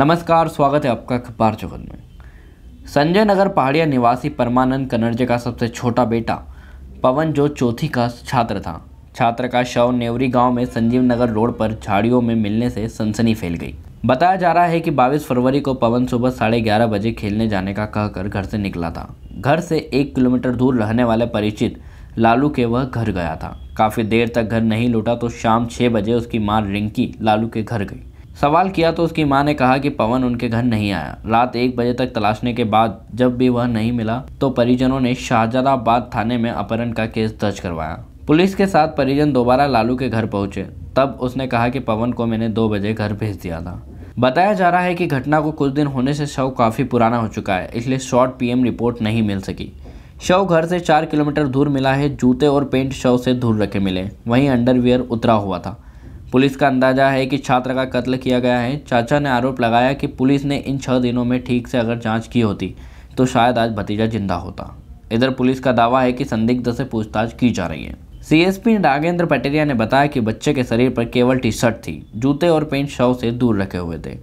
नमस्कार स्वागत है आपका अखबार जगत में संजय नगर पहाड़िया निवासी परमानंद कनर्जे का सबसे छोटा बेटा पवन जो चौथी का छात्र था छात्र का शव नेवरी गांव में संजीव नगर रोड पर झाड़ियों में मिलने से सनसनी फैल गई बताया जा रहा है कि 22 फरवरी को पवन सुबह साढ़े ग्यारह बजे खेलने जाने का कहकर घर से निकला था घर से एक किलोमीटर दूर रहने वाले परिचित लालू के वह घर गया था काफ़ी देर तक घर नहीं लौटा तो शाम छः बजे उसकी माँ रिंकी लालू के घर गई सवाल किया तो उसकी मां ने कहा कि पवन उनके घर नहीं आया रात एक बजे तक तलाशने के बाद जब भी वह नहीं मिला तो परिजनों ने शाहजहाबाद थाने में अपहरण का केस दर्ज करवाया पुलिस के साथ परिजन दोबारा लालू के घर पहुंचे तब उसने कहा कि पवन को मैंने दो बजे घर भेज दिया था बताया जा रहा है कि घटना को कुछ दिन होने से शव काफ़ी पुराना हो चुका है इसलिए शॉर्ट पीएम रिपोर्ट नहीं मिल सकी शव घर से चार किलोमीटर दूर मिला है जूते और पेंट शव से दूर रखे मिले वहीं अंडरवियर उतरा हुआ था पुलिस का अंदाजा है कि छात्र का कत्ल किया गया है चाचा ने आरोप लगाया कि पुलिस ने इन छः दिनों में ठीक से अगर जांच की होती तो शायद आज भतीजा जिंदा होता इधर पुलिस का दावा है कि संदिग्ध से पूछताछ की जा रही है सीएसपी नागेंद्र पटेरिया ने बताया कि बच्चे के शरीर पर केवल टी शर्ट थी जूते और पेंट शव से दूर रखे हुए थे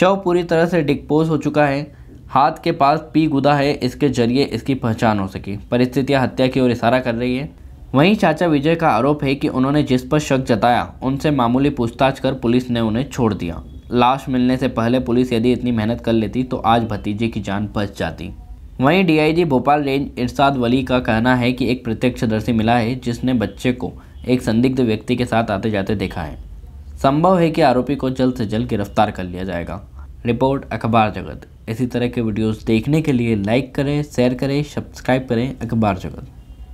शव पूरी तरह से डिकपोज हो चुका है हाथ के पास पी गुदा है इसके जरिए इसकी पहचान हो सकी परिस्थितियाँ हत्या की ओर इशारा कर रही है वहीं चाचा विजय का आरोप है कि उन्होंने जिस पर शक जताया उनसे मामूली पूछताछ कर पुलिस ने उन्हें छोड़ दिया लाश मिलने से पहले पुलिस यदि इतनी मेहनत कर लेती तो आज भतीजे की जान बच जाती वहीं डीआईजी भोपाल रेंज इरशाद वली का कहना है कि एक प्रत्यक्षदर्शी मिला है जिसने बच्चे को एक संदिग्ध व्यक्ति के साथ आते जाते देखा है संभव है कि आरोपी को जल्द से जल्द गिरफ्तार कर लिया जाएगा रिपोर्ट अखबार जगत इसी तरह के वीडियोस देखने के लिए लाइक करें शेयर करें सब्सक्राइब करें अखबार जगत